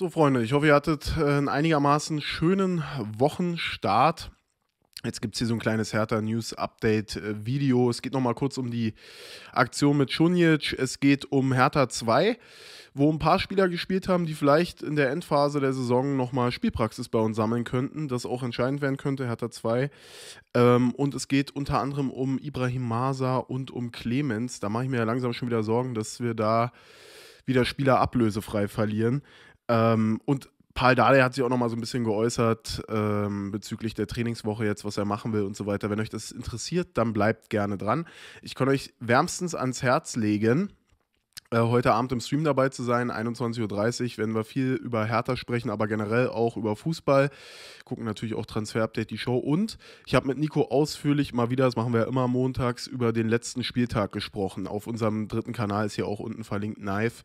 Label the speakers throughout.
Speaker 1: So, Freunde, ich hoffe, ihr hattet äh, einen einigermaßen schönen Wochenstart. Jetzt gibt es hier so ein kleines Hertha News Update äh, Video. Es geht nochmal kurz um die Aktion mit Schunjic. Es geht um Hertha 2, wo ein paar Spieler gespielt haben, die vielleicht in der Endphase der Saison nochmal Spielpraxis bei uns sammeln könnten. Das auch entscheidend werden könnte, Hertha 2. Ähm, und es geht unter anderem um Ibrahim Masa und um Clemens. Da mache ich mir ja langsam schon wieder Sorgen, dass wir da wieder Spieler ablösefrei verlieren. Ähm, und Paul Dardai hat sich auch nochmal so ein bisschen geäußert ähm, bezüglich der Trainingswoche jetzt, was er machen will und so weiter. Wenn euch das interessiert, dann bleibt gerne dran. Ich kann euch wärmstens ans Herz legen, äh, heute Abend im Stream dabei zu sein. 21.30 Uhr werden wir viel über Hertha sprechen, aber generell auch über Fußball. Gucken natürlich auch Transfer-Update, die Show. Und ich habe mit Nico ausführlich mal wieder, das machen wir ja immer montags, über den letzten Spieltag gesprochen. Auf unserem dritten Kanal ist hier auch unten verlinkt Knife.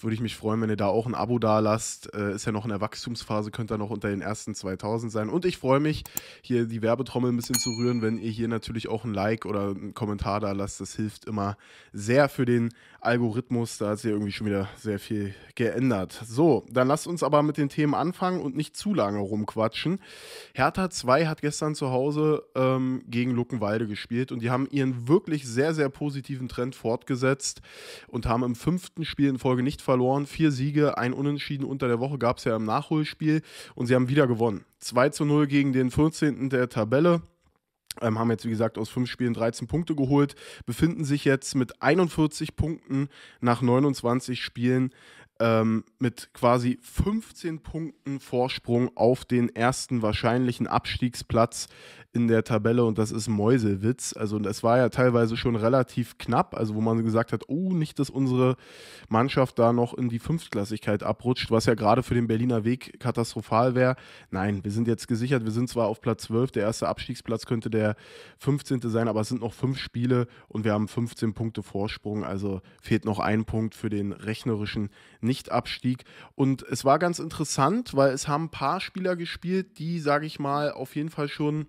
Speaker 1: Würde ich mich freuen, wenn ihr da auch ein Abo da lasst. Äh, ist ja noch in der Wachstumsphase, könnte ihr noch unter den ersten 2000 sein. Und ich freue mich, hier die Werbetrommel ein bisschen zu rühren, wenn ihr hier natürlich auch ein Like oder einen Kommentar da lasst. Das hilft immer sehr für den Algorithmus News, da hat sich irgendwie schon wieder sehr viel geändert. So, dann lasst uns aber mit den Themen anfangen und nicht zu lange rumquatschen. Hertha 2 hat gestern zu Hause ähm, gegen Luckenwalde gespielt und die haben ihren wirklich sehr, sehr positiven Trend fortgesetzt und haben im fünften Spiel in Folge nicht verloren. Vier Siege, ein Unentschieden unter der Woche gab es ja im Nachholspiel und sie haben wieder gewonnen. 2 zu 0 gegen den 14. der Tabelle. Ähm, haben jetzt, wie gesagt, aus fünf Spielen 13 Punkte geholt, befinden sich jetzt mit 41 Punkten nach 29 Spielen ähm, mit quasi 15 Punkten Vorsprung auf den ersten wahrscheinlichen Abstiegsplatz in der Tabelle und das ist Mäusewitz. Also es war ja teilweise schon relativ knapp, also wo man gesagt hat, oh, nicht, dass unsere Mannschaft da noch in die Fünftklassigkeit abrutscht, was ja gerade für den Berliner Weg katastrophal wäre. Nein, wir sind jetzt gesichert, wir sind zwar auf Platz 12, der erste Abstiegsplatz könnte der 15. sein, aber es sind noch fünf Spiele und wir haben 15 Punkte Vorsprung, also fehlt noch ein Punkt für den rechnerischen Nichtabstieg. Und es war ganz interessant, weil es haben ein paar Spieler gespielt, die, sage ich mal, auf jeden Fall schon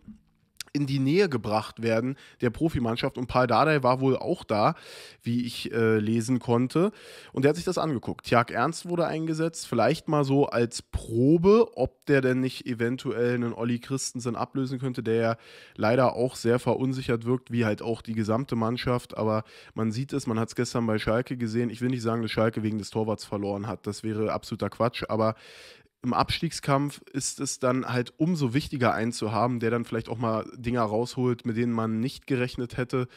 Speaker 1: in die Nähe gebracht werden der Profimannschaft. Und Paul Dardai war wohl auch da, wie ich äh, lesen konnte. Und der hat sich das angeguckt. Tjag Ernst wurde eingesetzt, vielleicht mal so als Probe, ob der denn nicht eventuell einen Olli Christensen ablösen könnte, der ja leider auch sehr verunsichert wirkt, wie halt auch die gesamte Mannschaft. Aber man sieht es, man hat es gestern bei Schalke gesehen. Ich will nicht sagen, dass Schalke wegen des Torwarts verloren hat. Das wäre absoluter Quatsch. Aber im Abstiegskampf ist es dann halt umso wichtiger, einen zu haben, der dann vielleicht auch mal Dinger rausholt, mit denen man nicht gerechnet hätte,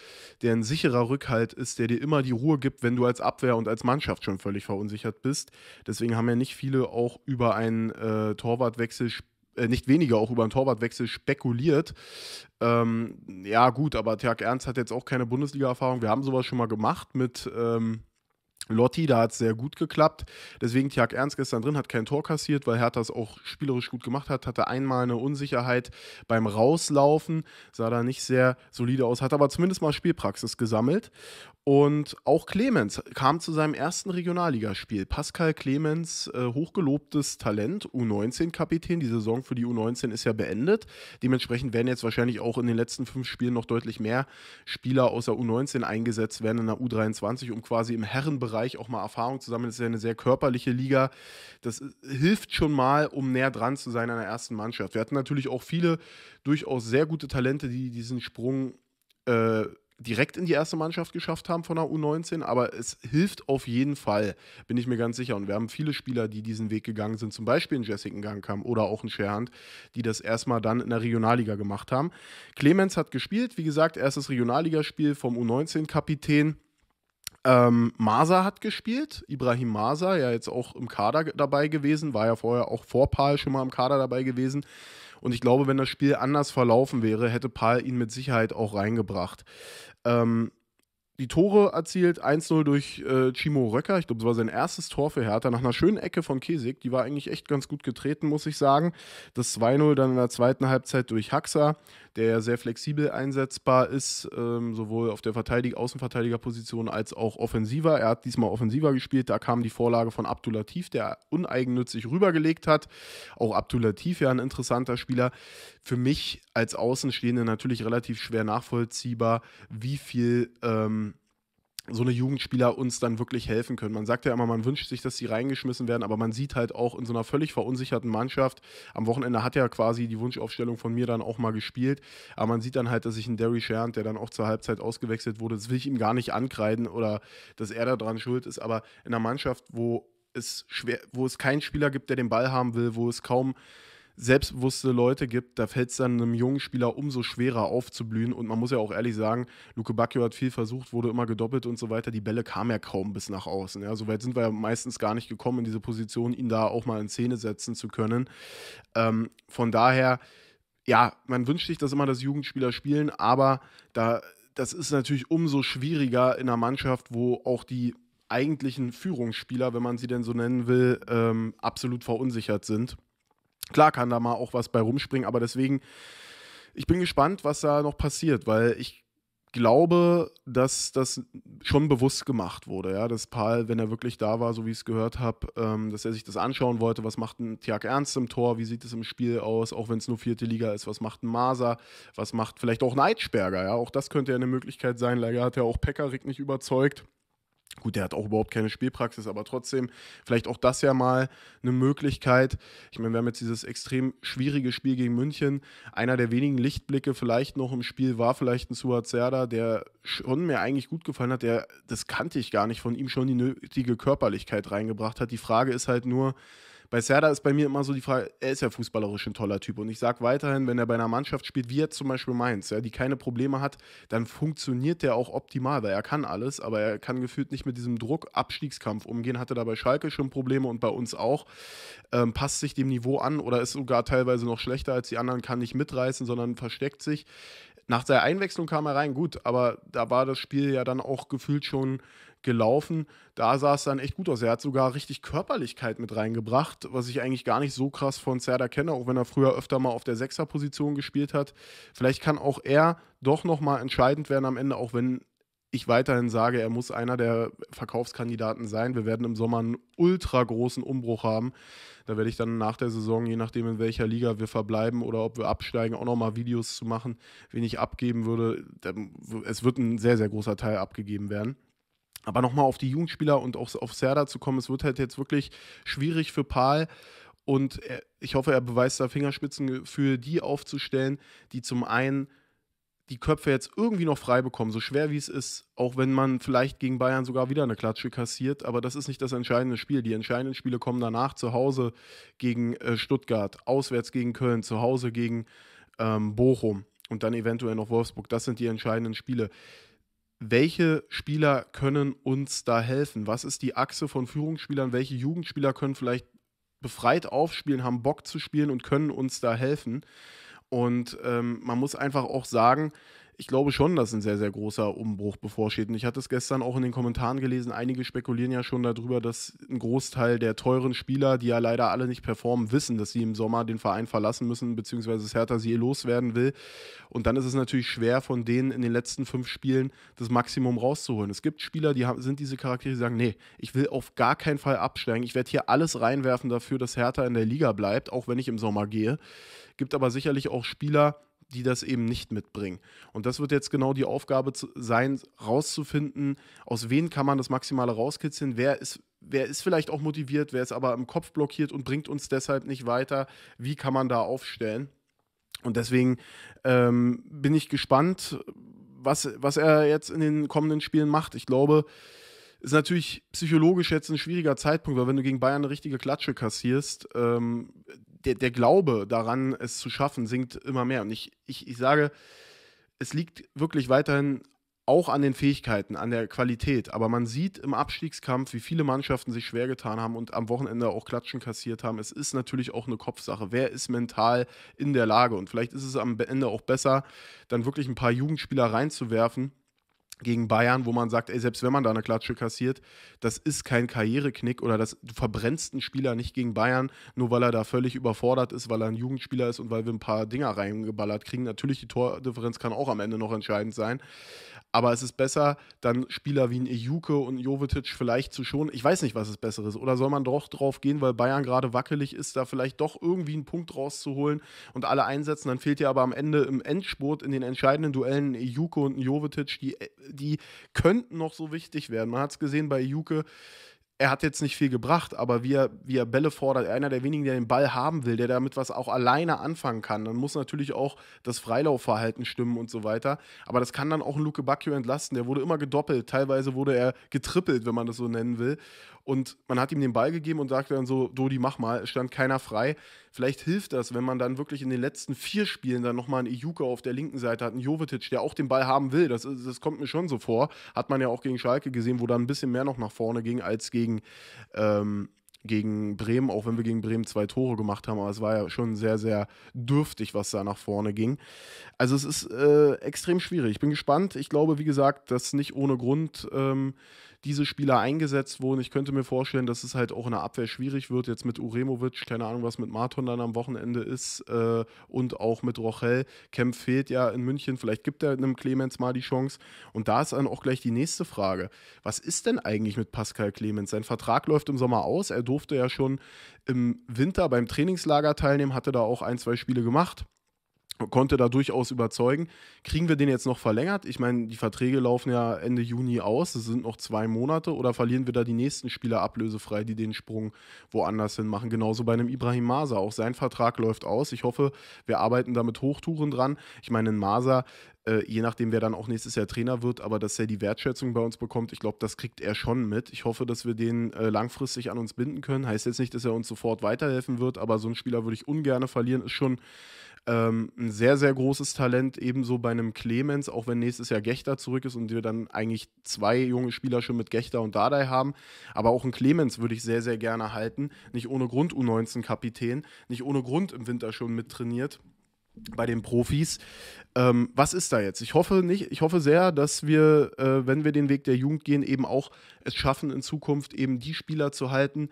Speaker 1: der ein sicherer Rückhalt ist, der dir immer die Ruhe gibt, wenn du als Abwehr und als Mannschaft schon völlig verunsichert bist. Deswegen haben ja nicht viele auch über einen äh, Torwartwechsel äh, nicht weniger auch über einen Torwartwechsel spekuliert. Ähm, ja, gut, aber Tjag Ernst hat jetzt auch keine Bundesliga-Erfahrung. Wir haben sowas schon mal gemacht mit, ähm, Lotti, da hat es sehr gut geklappt. Deswegen Tjag Ernst gestern drin, hat kein Tor kassiert, weil Hertha es auch spielerisch gut gemacht hat. Hatte einmal eine Unsicherheit beim Rauslaufen, sah da nicht sehr solide aus, hat aber zumindest mal Spielpraxis gesammelt. Und auch Clemens kam zu seinem ersten Regionalligaspiel. Pascal Clemens, äh, hochgelobtes Talent, U19-Kapitän. Die Saison für die U19 ist ja beendet. Dementsprechend werden jetzt wahrscheinlich auch in den letzten fünf Spielen noch deutlich mehr Spieler außer U19 eingesetzt werden in der U23, um quasi im Herrenbereich Bereich auch mal Erfahrung zu sammeln. Es ist ja eine sehr körperliche Liga. Das äh, hilft schon mal, um näher dran zu sein an der ersten Mannschaft. Wir hatten natürlich auch viele durchaus sehr gute Talente, die diesen Sprung äh, direkt in die erste Mannschaft geschafft haben von der U19, aber es hilft auf jeden Fall, bin ich mir ganz sicher. Und wir haben viele Spieler, die diesen Weg gegangen sind, zum Beispiel in Jessica Gangkamp oder auch in Scherhand, die das erstmal dann in der Regionalliga gemacht haben. Clemens hat gespielt, wie gesagt, erstes Regionalligaspiel vom U19-Kapitän. Ähm, Masa hat gespielt, Ibrahim Masa, ja jetzt auch im Kader dabei gewesen, war ja vorher auch vor Pal schon mal im Kader dabei gewesen. Und ich glaube, wenn das Spiel anders verlaufen wäre, hätte Pal ihn mit Sicherheit auch reingebracht. Ähm, die Tore erzielt. 1-0 durch äh, Chimo Röcker. Ich glaube, das war sein erstes Tor für Hertha nach einer schönen Ecke von Kesig. Die war eigentlich echt ganz gut getreten, muss ich sagen. Das 2-0 dann in der zweiten Halbzeit durch Haxa, der ja sehr flexibel einsetzbar ist, ähm, sowohl auf der Verteidig Außenverteidigerposition als auch offensiver. Er hat diesmal offensiver gespielt. Da kam die Vorlage von Abdulatif, der uneigennützig rübergelegt hat. Auch Abdulatif, ja, ein interessanter Spieler. Für mich als Außenstehende natürlich relativ schwer nachvollziehbar, wie viel. Ähm, so eine Jugendspieler uns dann wirklich helfen können. Man sagt ja immer, man wünscht sich, dass sie reingeschmissen werden, aber man sieht halt auch in so einer völlig verunsicherten Mannschaft, am Wochenende hat ja quasi die Wunschaufstellung von mir dann auch mal gespielt, aber man sieht dann halt, dass ich einen Derry Sherrand, der dann auch zur Halbzeit ausgewechselt wurde, das will ich ihm gar nicht ankreiden oder dass er daran schuld ist, aber in einer Mannschaft, wo es schwer, wo es keinen Spieler gibt, der den Ball haben will, wo es kaum selbstbewusste Leute gibt, da fällt es dann einem jungen Spieler umso schwerer aufzublühen. Und man muss ja auch ehrlich sagen, Luke Bacchio hat viel versucht, wurde immer gedoppelt und so weiter. Die Bälle kamen ja kaum bis nach außen. Ja, weit sind wir ja meistens gar nicht gekommen, in diese Position, ihn da auch mal in Szene setzen zu können. Ähm, von daher, ja, man wünscht sich das immer, dass Jugendspieler spielen, aber da, das ist natürlich umso schwieriger in einer Mannschaft, wo auch die eigentlichen Führungsspieler, wenn man sie denn so nennen will, ähm, absolut verunsichert sind. Klar kann da mal auch was bei rumspringen, aber deswegen, ich bin gespannt, was da noch passiert, weil ich glaube, dass das schon bewusst gemacht wurde, ja, dass Paul, wenn er wirklich da war, so wie ich es gehört habe, ähm, dass er sich das anschauen wollte, was macht ein Tiag Ernst im Tor, wie sieht es im Spiel aus, auch wenn es nur vierte Liga ist, was macht ein Maser, was macht vielleicht auch ein Eitschberger, ja, auch das könnte ja eine Möglichkeit sein, Leider hat ja auch Pekarik nicht überzeugt. Gut, der hat auch überhaupt keine Spielpraxis, aber trotzdem vielleicht auch das ja mal eine Möglichkeit. Ich meine, wir haben jetzt dieses extrem schwierige Spiel gegen München. Einer der wenigen Lichtblicke vielleicht noch im Spiel war vielleicht ein Suazerda, der schon mir eigentlich gut gefallen hat. Der, das kannte ich gar nicht von ihm, schon die nötige Körperlichkeit reingebracht hat. Die Frage ist halt nur, bei Serda ist bei mir immer so die Frage, er ist ja fußballerisch ein toller Typ. Und ich sage weiterhin, wenn er bei einer Mannschaft spielt, wie jetzt zum Beispiel Mainz, ja, die keine Probleme hat, dann funktioniert der auch optimal, weil er kann alles, aber er kann gefühlt nicht mit diesem Druck Abstiegskampf umgehen. Hatte da bei Schalke schon Probleme und bei uns auch. Ähm, passt sich dem Niveau an oder ist sogar teilweise noch schlechter als die anderen, kann nicht mitreißen, sondern versteckt sich. Nach der Einwechslung kam er rein, gut, aber da war das Spiel ja dann auch gefühlt schon gelaufen. Da sah es dann echt gut aus. Er hat sogar richtig Körperlichkeit mit reingebracht, was ich eigentlich gar nicht so krass von Serda kenne, auch wenn er früher öfter mal auf der Sechserposition gespielt hat. Vielleicht kann auch er doch nochmal entscheidend werden am Ende, auch wenn ich weiterhin sage, er muss einer der Verkaufskandidaten sein. Wir werden im Sommer einen ultra großen Umbruch haben. Da werde ich dann nach der Saison, je nachdem in welcher Liga wir verbleiben oder ob wir absteigen, auch nochmal Videos zu machen, wen ich abgeben würde. Es wird ein sehr, sehr großer Teil abgegeben werden. Aber nochmal auf die Jugendspieler und auch auf Serda zu kommen, es wird halt jetzt wirklich schwierig für Paul. Und er, ich hoffe, er beweist da Fingerspitzengefühl, die aufzustellen, die zum einen die Köpfe jetzt irgendwie noch frei bekommen, so schwer wie es ist, auch wenn man vielleicht gegen Bayern sogar wieder eine Klatsche kassiert, aber das ist nicht das entscheidende Spiel. Die entscheidenden Spiele kommen danach zu Hause gegen äh, Stuttgart, auswärts gegen Köln, zu Hause gegen ähm, Bochum und dann eventuell noch Wolfsburg. Das sind die entscheidenden Spiele welche Spieler können uns da helfen? Was ist die Achse von Führungsspielern? Welche Jugendspieler können vielleicht befreit aufspielen, haben Bock zu spielen und können uns da helfen? Und ähm, man muss einfach auch sagen, ich glaube schon, dass ein sehr, sehr großer Umbruch bevorsteht. Und ich hatte es gestern auch in den Kommentaren gelesen. Einige spekulieren ja schon darüber, dass ein Großteil der teuren Spieler, die ja leider alle nicht performen, wissen, dass sie im Sommer den Verein verlassen müssen, beziehungsweise dass Hertha sie loswerden will. Und dann ist es natürlich schwer, von denen in den letzten fünf Spielen das Maximum rauszuholen. Es gibt Spieler, die haben, sind diese Charaktere, die sagen: Nee, ich will auf gar keinen Fall absteigen. Ich werde hier alles reinwerfen dafür, dass Hertha in der Liga bleibt, auch wenn ich im Sommer gehe. Gibt aber sicherlich auch Spieler, die das eben nicht mitbringen. Und das wird jetzt genau die Aufgabe sein, rauszufinden, aus wem kann man das Maximale rauskitzeln, wer ist, wer ist vielleicht auch motiviert, wer ist aber im Kopf blockiert und bringt uns deshalb nicht weiter, wie kann man da aufstellen. Und deswegen ähm, bin ich gespannt, was, was er jetzt in den kommenden Spielen macht. Ich glaube, ist natürlich psychologisch jetzt ein schwieriger Zeitpunkt, weil wenn du gegen Bayern eine richtige Klatsche kassierst, ähm, der, der Glaube daran, es zu schaffen, sinkt immer mehr. Und ich, ich, ich sage, es liegt wirklich weiterhin auch an den Fähigkeiten, an der Qualität. Aber man sieht im Abstiegskampf, wie viele Mannschaften sich schwer getan haben und am Wochenende auch Klatschen kassiert haben. Es ist natürlich auch eine Kopfsache. Wer ist mental in der Lage? Und vielleicht ist es am Ende auch besser, dann wirklich ein paar Jugendspieler reinzuwerfen, gegen Bayern, wo man sagt, ey, selbst wenn man da eine Klatsche kassiert, das ist kein Karriereknick oder das, du verbrennst einen Spieler nicht gegen Bayern, nur weil er da völlig überfordert ist, weil er ein Jugendspieler ist und weil wir ein paar Dinger reingeballert kriegen. Natürlich, die Tordifferenz kann auch am Ende noch entscheidend sein. Aber es ist besser, dann Spieler wie ein Ejuke und Jovetic vielleicht zu schonen. Ich weiß nicht, was es Besseres ist. Oder soll man doch drauf gehen, weil Bayern gerade wackelig ist, da vielleicht doch irgendwie einen Punkt rauszuholen und alle einsetzen? Dann fehlt dir aber am Ende im Endspurt, in den entscheidenden Duellen, ein Ejuke und ein Jovetic, die, die könnten noch so wichtig werden. Man hat es gesehen bei Ejuke er hat jetzt nicht viel gebracht, aber wie er, wie er Bälle fordert, einer der wenigen, der den Ball haben will, der damit was auch alleine anfangen kann, dann muss natürlich auch das Freilaufverhalten stimmen und so weiter. Aber das kann dann auch ein Luke Bacchio entlasten. Der wurde immer gedoppelt, teilweise wurde er getrippelt, wenn man das so nennen will. Und man hat ihm den Ball gegeben und sagte dann so, Dodi, mach mal, es stand keiner frei. Vielleicht hilft das, wenn man dann wirklich in den letzten vier Spielen dann nochmal einen Ijuka auf der linken Seite hat, einen Jovetic, der auch den Ball haben will. Das, das kommt mir schon so vor. Hat man ja auch gegen Schalke gesehen, wo dann ein bisschen mehr noch nach vorne ging als gegen, ähm, gegen Bremen, auch wenn wir gegen Bremen zwei Tore gemacht haben, aber es war ja schon sehr, sehr dürftig, was da nach vorne ging. Also es ist äh, extrem schwierig. Ich bin gespannt. Ich glaube, wie gesagt, dass nicht ohne Grund ähm, diese Spieler eingesetzt wurden. Ich könnte mir vorstellen, dass es halt auch in der Abwehr schwierig wird, jetzt mit Uremovic, keine Ahnung, was mit Marton dann am Wochenende ist äh, und auch mit Rochel. Kempf fehlt ja in München, vielleicht gibt er einem Clemens mal die Chance. Und da ist dann auch gleich die nächste Frage. Was ist denn eigentlich mit Pascal Clemens? Sein Vertrag läuft im Sommer aus, er durfte ja schon im Winter beim Trainingslager teilnehmen, hatte da auch ein, zwei Spiele gemacht konnte da durchaus überzeugen. Kriegen wir den jetzt noch verlängert? Ich meine, die Verträge laufen ja Ende Juni aus, es sind noch zwei Monate, oder verlieren wir da die nächsten Spieler ablösefrei, die den Sprung woanders hin machen? Genauso bei einem Ibrahim Masa, auch sein Vertrag läuft aus. Ich hoffe, wir arbeiten da mit Hochtouren dran. Ich meine, in Masa, äh, je nachdem, wer dann auch nächstes Jahr Trainer wird, aber dass er die Wertschätzung bei uns bekommt, ich glaube, das kriegt er schon mit. Ich hoffe, dass wir den äh, langfristig an uns binden können. Heißt jetzt nicht, dass er uns sofort weiterhelfen wird, aber so einen Spieler würde ich ungern verlieren, ist schon ähm, ein sehr, sehr großes Talent, ebenso bei einem Clemens, auch wenn nächstes Jahr Gechter zurück ist und wir dann eigentlich zwei junge Spieler schon mit Gechter und Dardai haben. Aber auch ein Clemens würde ich sehr, sehr gerne halten. Nicht ohne Grund U19-Kapitän, nicht ohne Grund im Winter schon mittrainiert bei den Profis. Ähm, was ist da jetzt? Ich hoffe nicht, ich hoffe sehr, dass wir, äh, wenn wir den Weg der Jugend gehen, eben auch es schaffen, in Zukunft eben die Spieler zu halten,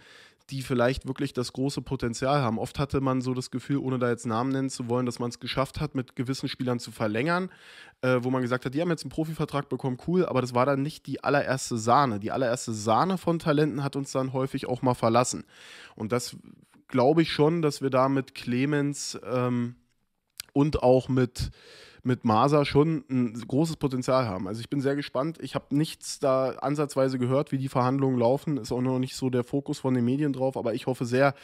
Speaker 1: die vielleicht wirklich das große Potenzial haben. Oft hatte man so das Gefühl, ohne da jetzt Namen nennen zu wollen, dass man es geschafft hat, mit gewissen Spielern zu verlängern, äh, wo man gesagt hat, die haben jetzt einen Profivertrag bekommen, cool, aber das war dann nicht die allererste Sahne. Die allererste Sahne von Talenten hat uns dann häufig auch mal verlassen. Und das glaube ich schon, dass wir da mit Clemens ähm, und auch mit mit Masa schon ein großes Potenzial haben. Also ich bin sehr gespannt. Ich habe nichts da ansatzweise gehört, wie die Verhandlungen laufen. Ist auch noch nicht so der Fokus von den Medien drauf, aber ich hoffe sehr,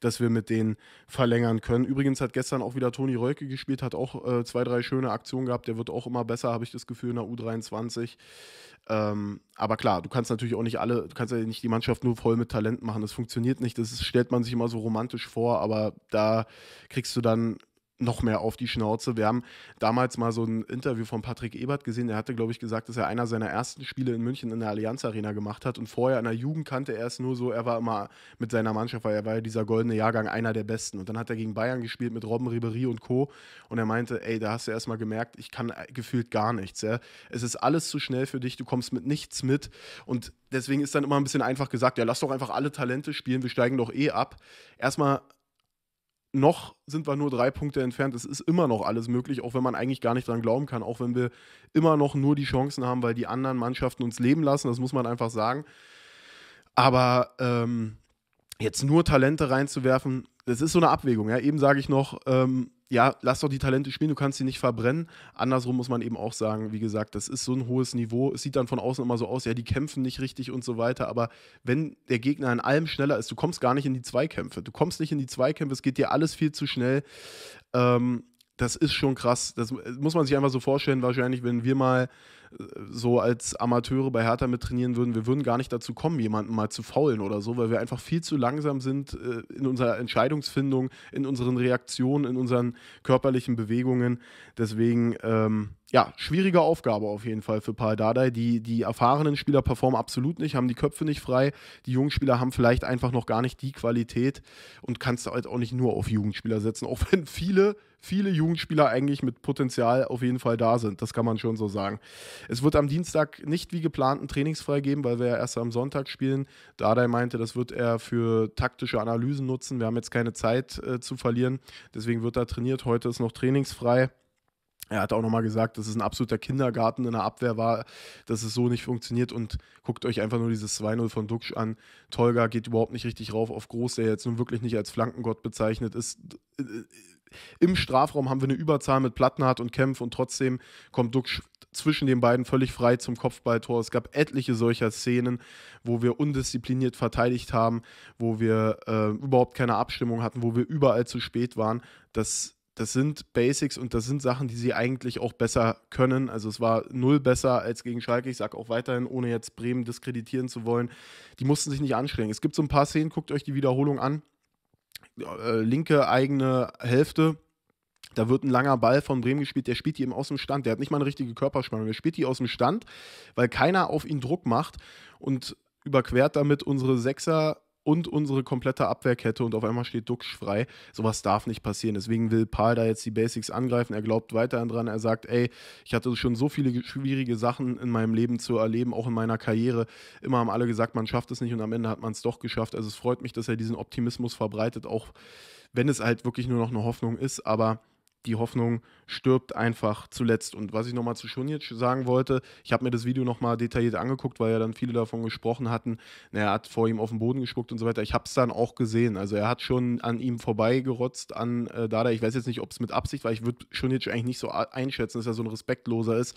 Speaker 1: dass wir mit denen verlängern können. Übrigens hat gestern auch wieder Toni Rölke gespielt, hat auch äh, zwei, drei schöne Aktionen gehabt. Der wird auch immer besser, habe ich das Gefühl, in der U23. Ähm, aber klar, du kannst natürlich auch nicht alle, du kannst ja nicht die Mannschaft nur voll mit Talent machen. Das funktioniert nicht. Das ist, stellt man sich immer so romantisch vor, aber da kriegst du dann noch mehr auf die Schnauze. Wir haben damals mal so ein Interview von Patrick Ebert gesehen. Der hatte, glaube ich, gesagt, dass er einer seiner ersten Spiele in München in der Allianz Arena gemacht hat. Und vorher in der Jugend kannte er es nur so, er war immer mit seiner Mannschaft, weil er war ja dieser goldene Jahrgang einer der Besten. Und dann hat er gegen Bayern gespielt mit Robben Ribery und Co. Und er meinte, ey, da hast du erst mal gemerkt, ich kann äh, gefühlt gar nichts. Ja? Es ist alles zu schnell für dich, du kommst mit nichts mit. Und deswegen ist dann immer ein bisschen einfach gesagt, ja, lass doch einfach alle Talente spielen, wir steigen doch eh ab. Erstmal noch sind wir nur drei Punkte entfernt. Es ist immer noch alles möglich, auch wenn man eigentlich gar nicht dran glauben kann, auch wenn wir immer noch nur die Chancen haben, weil die anderen Mannschaften uns leben lassen. Das muss man einfach sagen. Aber ähm, jetzt nur Talente reinzuwerfen, das ist so eine Abwägung. Ja? Eben sage ich noch, ähm, ja, lass doch die Talente spielen, du kannst sie nicht verbrennen. Andersrum muss man eben auch sagen, wie gesagt, das ist so ein hohes Niveau. Es sieht dann von außen immer so aus, ja, die kämpfen nicht richtig und so weiter. Aber wenn der Gegner in allem schneller ist, du kommst gar nicht in die Zweikämpfe. Du kommst nicht in die Zweikämpfe, es geht dir alles viel zu schnell. Ähm, das ist schon krass. Das äh, muss man sich einfach so vorstellen. Wahrscheinlich, wenn wir mal äh, so als Amateure bei Hertha mit trainieren würden, wir würden gar nicht dazu kommen, jemanden mal zu faulen oder so, weil wir einfach viel zu langsam sind äh, in unserer Entscheidungsfindung, in unseren Reaktionen, in unseren körperlichen Bewegungen. Deswegen, ähm, ja, schwierige Aufgabe auf jeden Fall für Paul Dardai. Die, die erfahrenen Spieler performen absolut nicht, haben die Köpfe nicht frei. Die jungen Spieler haben vielleicht einfach noch gar nicht die Qualität und kannst halt auch nicht nur auf Jugendspieler setzen, auch wenn viele viele Jugendspieler eigentlich mit Potenzial auf jeden Fall da sind. Das kann man schon so sagen. Es wird am Dienstag nicht wie geplant ein Trainingsfrei geben, weil wir ja erst am Sonntag spielen. Dardai meinte, das wird er für taktische Analysen nutzen. Wir haben jetzt keine Zeit äh, zu verlieren. Deswegen wird da trainiert. Heute ist noch trainingsfrei. Er hat auch nochmal gesagt, dass es ein absoluter Kindergarten in der Abwehr war, dass es so nicht funktioniert und guckt euch einfach nur dieses 2-0 von Duxch an. Tolga geht überhaupt nicht richtig rauf auf Groß, der jetzt nun wirklich nicht als Flankengott bezeichnet ist. Äh, im Strafraum haben wir eine Überzahl mit Plattenhardt und Kempf und trotzdem kommt Duck zwischen den beiden völlig frei zum Kopfballtor. Es gab etliche solcher Szenen, wo wir undiszipliniert verteidigt haben, wo wir äh, überhaupt keine Abstimmung hatten, wo wir überall zu spät waren. Das, das sind Basics und das sind Sachen, die sie eigentlich auch besser können. Also es war null besser als gegen Schalke. Ich sage auch weiterhin, ohne jetzt Bremen diskreditieren zu wollen. Die mussten sich nicht anstrengen. Es gibt so ein paar Szenen, guckt euch die Wiederholung an äh, linke eigene Hälfte. Da wird ein langer Ball von Bremen gespielt, der spielt die eben aus dem Stand. Der hat nicht mal eine richtige Körperspannung, der spielt die aus dem Stand, weil keiner auf ihn Druck macht und überquert damit unsere Sechser und unsere komplette Abwehrkette und auf einmal steht Dux frei. Sowas darf nicht passieren. Deswegen will Paul da jetzt die Basics angreifen. Er glaubt weiterhin dran. Er sagt, ey, ich hatte schon so viele schwierige Sachen in meinem Leben zu erleben, auch in meiner Karriere. Immer haben alle gesagt, man schafft es nicht und am Ende hat man es doch geschafft. Also es freut mich, dass er diesen Optimismus verbreitet, auch wenn es halt wirklich nur noch eine Hoffnung ist. Aber die Hoffnung stirbt einfach zuletzt. Und was ich nochmal zu Schunic sagen wollte, ich habe mir das Video nochmal detailliert angeguckt, weil ja dann viele davon gesprochen hatten. Na, er hat vor ihm auf den Boden gespuckt und so weiter. Ich habe es dann auch gesehen. Also er hat schon an ihm vorbeigerotzt, an äh, Dada. Ich weiß jetzt nicht, ob es mit Absicht war. Ich würde Schunic eigentlich nicht so einschätzen, dass er so ein Respektloser ist,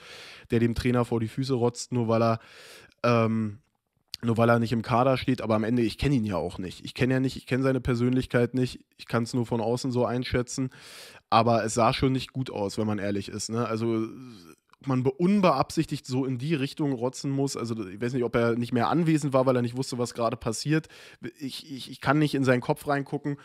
Speaker 1: der dem Trainer vor die Füße rotzt, nur weil er ähm, nur weil er nicht im Kader steht, aber am Ende, ich kenne ihn ja auch nicht. Ich kenne ja nicht, ich kenne seine Persönlichkeit nicht, ich kann es nur von außen so einschätzen. Aber es sah schon nicht gut aus, wenn man ehrlich ist. Ne? Also man unbeabsichtigt so in die Richtung rotzen muss. Also ich weiß nicht, ob er nicht mehr anwesend war, weil er nicht wusste, was gerade passiert. Ich, ich, ich, kann nicht in seinen Kopf reingucken,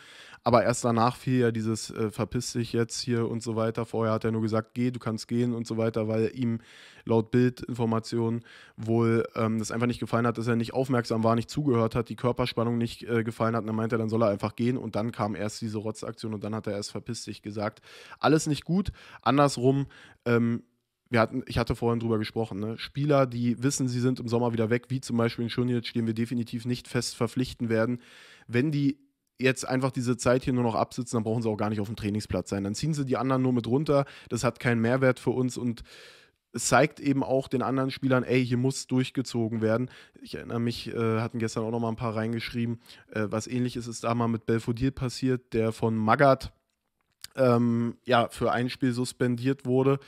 Speaker 1: aber erst danach fiel ja dieses äh, Verpiss dich jetzt hier und so weiter. Vorher hat er nur gesagt, geh, du kannst gehen und so weiter, weil ihm laut Bildinformationen wohl ähm, das einfach nicht gefallen hat, dass er nicht aufmerksam war, nicht zugehört hat, die Körperspannung nicht äh, gefallen hat. Und dann meinte er, dann soll er einfach gehen und dann kam erst diese Rotzaktion und dann hat er erst verpiss dich gesagt. Alles nicht gut. Andersrum, ähm, wir hatten, ich hatte vorhin drüber gesprochen, ne? Spieler, die wissen, sie sind im Sommer wieder weg, wie zum Beispiel in Schunic, den wir definitiv nicht fest verpflichten werden, wenn die jetzt einfach diese Zeit hier nur noch absitzen, dann brauchen sie auch gar nicht auf dem Trainingsplatz sein. Dann ziehen sie die anderen nur mit runter, das hat keinen Mehrwert für uns und es zeigt eben auch den anderen Spielern, ey, hier muss durchgezogen werden. Ich erinnere mich, äh, hatten gestern auch noch mal ein paar reingeschrieben, äh, was ähnliches ist da mal mit Belfodil passiert, der von Magat ähm, ja, für ein Spiel suspendiert wurde,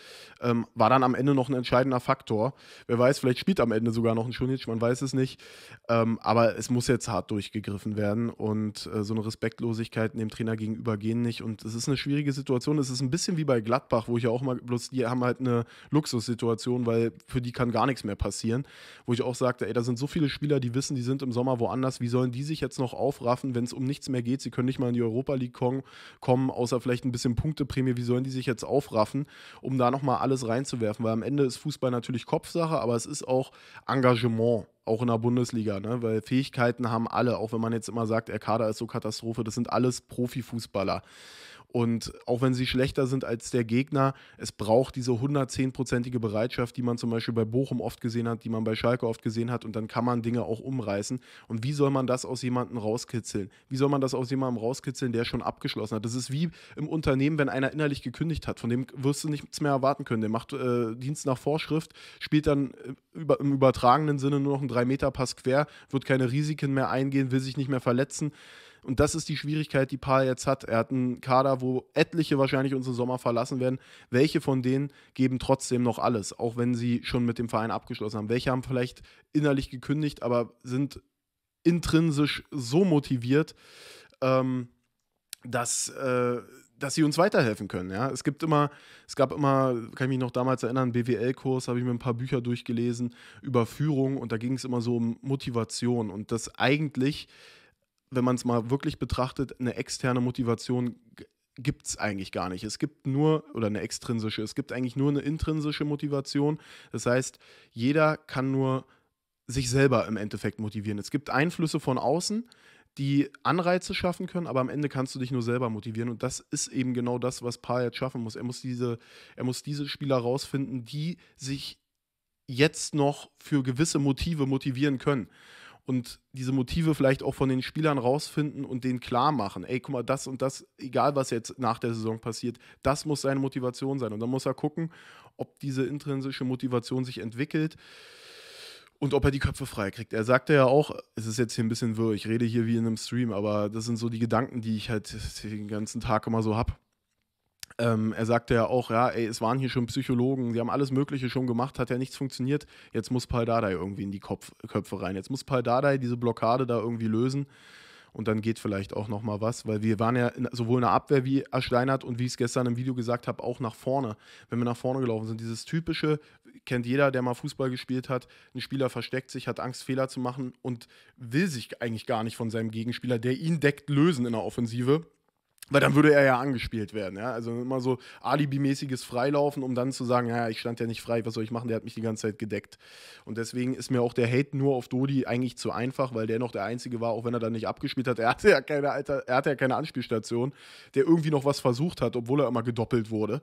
Speaker 1: ähm, war dann am Ende noch ein entscheidender Faktor. Wer weiß, vielleicht spielt am Ende sogar noch ein Schunic, man weiß es nicht. Ähm, aber es muss jetzt hart durchgegriffen werden und äh, so eine Respektlosigkeit dem Trainer gegenüber gehen nicht. Und es ist eine schwierige Situation. Es ist ein bisschen wie bei Gladbach, wo ich ja auch mal, bloß die haben halt eine Luxussituation, weil für die kann gar nichts mehr passieren. Wo ich auch sagte, ey, da sind so viele Spieler, die wissen, die sind im Sommer woanders. Wie sollen die sich jetzt noch aufraffen, wenn es um nichts mehr geht? Sie können nicht mal in die Europa League kommen, außer vielleicht ein bisschen bisschen Punkteprämie, wie sollen die sich jetzt aufraffen, um da nochmal alles reinzuwerfen? Weil am Ende ist Fußball natürlich Kopfsache, aber es ist auch Engagement auch in der Bundesliga, ne? weil Fähigkeiten haben alle, auch wenn man jetzt immer sagt, der Kader ist so Katastrophe, das sind alles Profifußballer. Und auch wenn sie schlechter sind als der Gegner, es braucht diese 110-prozentige Bereitschaft, die man zum Beispiel bei Bochum oft gesehen hat, die man bei Schalke oft gesehen hat. Und dann kann man Dinge auch umreißen. Und wie soll man das aus jemandem rauskitzeln? Wie soll man das aus jemandem rauskitzeln, der schon abgeschlossen hat? Das ist wie im Unternehmen, wenn einer innerlich gekündigt hat. Von dem wirst du nichts mehr erwarten können. Der macht äh, Dienst nach Vorschrift, spielt dann äh, über, im übertragenen Sinne nur noch einen 3-Meter-Pass quer, wird keine Risiken mehr eingehen, will sich nicht mehr verletzen. Und das ist die Schwierigkeit, die Paar jetzt hat. Er hat einen Kader, wo etliche wahrscheinlich unseren Sommer verlassen werden. Welche von denen geben trotzdem noch alles, auch wenn sie schon mit dem Verein abgeschlossen haben? Welche haben vielleicht innerlich gekündigt, aber sind intrinsisch so motiviert, ähm, dass, äh, dass sie uns weiterhelfen können. Ja? Es gibt immer, es gab immer, kann ich mich noch damals erinnern, BWL-Kurs, habe ich mir ein paar Bücher durchgelesen über Führung und da ging es immer so um Motivation und das eigentlich wenn man es mal wirklich betrachtet, eine externe Motivation gibt es eigentlich gar nicht. Es gibt nur, oder eine extrinsische, es gibt eigentlich nur eine intrinsische Motivation. Das heißt, jeder kann nur sich selber im Endeffekt motivieren. Es gibt Einflüsse von außen, die Anreize schaffen können, aber am Ende kannst du dich nur selber motivieren. Und das ist eben genau das, was Paar jetzt schaffen muss. Er muss diese, er muss diese Spieler rausfinden, die sich jetzt noch für gewisse Motive motivieren können und diese Motive vielleicht auch von den Spielern rausfinden und denen klar machen, ey, guck mal, das und das, egal was jetzt nach der Saison passiert, das muss seine Motivation sein. Und dann muss er gucken, ob diese intrinsische Motivation sich entwickelt und ob er die Köpfe frei kriegt. Er sagte ja auch, es ist jetzt hier ein bisschen wirr, ich rede hier wie in einem Stream, aber das sind so die Gedanken, die ich halt den ganzen Tag immer so habe. Ähm, er sagte ja auch, ja, ey, es waren hier schon Psychologen, sie haben alles Mögliche schon gemacht, hat ja nichts funktioniert. Jetzt muss Paul Dardai irgendwie in die Kopf, Köpfe rein. Jetzt muss Paul Dardai diese Blockade da irgendwie lösen und dann geht vielleicht auch nochmal was, weil wir waren ja in, sowohl in der Abwehr wie Ersteinert und wie ich es gestern im Video gesagt habe, auch nach vorne, wenn wir nach vorne gelaufen sind, dieses typische kennt jeder, der mal Fußball gespielt hat, ein Spieler versteckt sich, hat Angst Fehler zu machen und will sich eigentlich gar nicht von seinem Gegenspieler, der ihn deckt, lösen in der Offensive weil dann würde er ja angespielt werden. Ja? Also immer so alibimäßiges Freilaufen, um dann zu sagen, ja, ich stand ja nicht frei, was soll ich machen, der hat mich die ganze Zeit gedeckt. Und deswegen ist mir auch der Hate nur auf Dodi eigentlich zu einfach, weil der noch der Einzige war, auch wenn er dann nicht abgespielt hat. Er hatte ja keine, Alter, er hatte ja keine Anspielstation, der irgendwie noch was versucht hat, obwohl er immer gedoppelt wurde.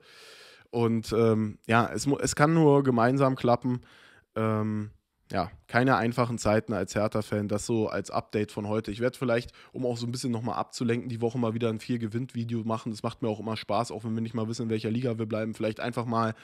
Speaker 1: Und ähm, ja, es, es kann nur gemeinsam klappen. Ähm, ja, keine einfachen Zeiten als Hertha-Fan. Das so als Update von heute. Ich werde vielleicht, um auch so ein bisschen nochmal abzulenken, die Woche mal wieder ein Vier-Gewinnt-Video machen. Das macht mir auch immer Spaß, auch wenn wir nicht mal wissen, in welcher Liga wir bleiben. Vielleicht einfach mal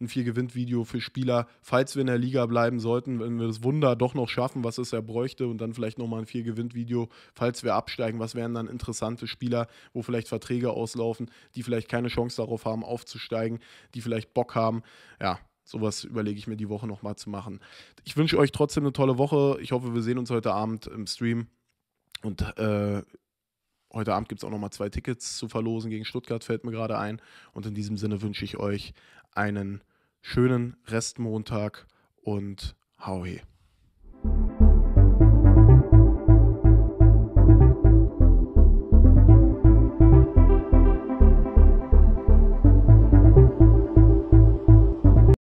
Speaker 1: ein Vier-Gewinnt-Video für Spieler, falls wir in der Liga bleiben sollten, wenn wir das Wunder doch noch schaffen, was es ja bräuchte. Und dann vielleicht nochmal ein Vier-Gewinnt-Video, falls wir absteigen. Was wären dann interessante Spieler, wo vielleicht Verträge auslaufen, die vielleicht keine Chance darauf haben, aufzusteigen, die vielleicht Bock haben. Ja, Sowas überlege ich mir die Woche nochmal zu machen. Ich wünsche euch trotzdem eine tolle Woche. Ich hoffe, wir sehen uns heute Abend im Stream. Und äh, heute Abend gibt es auch nochmal zwei Tickets zu verlosen gegen Stuttgart, fällt mir gerade ein. Und in diesem Sinne wünsche ich euch einen schönen Restmontag und hau hey.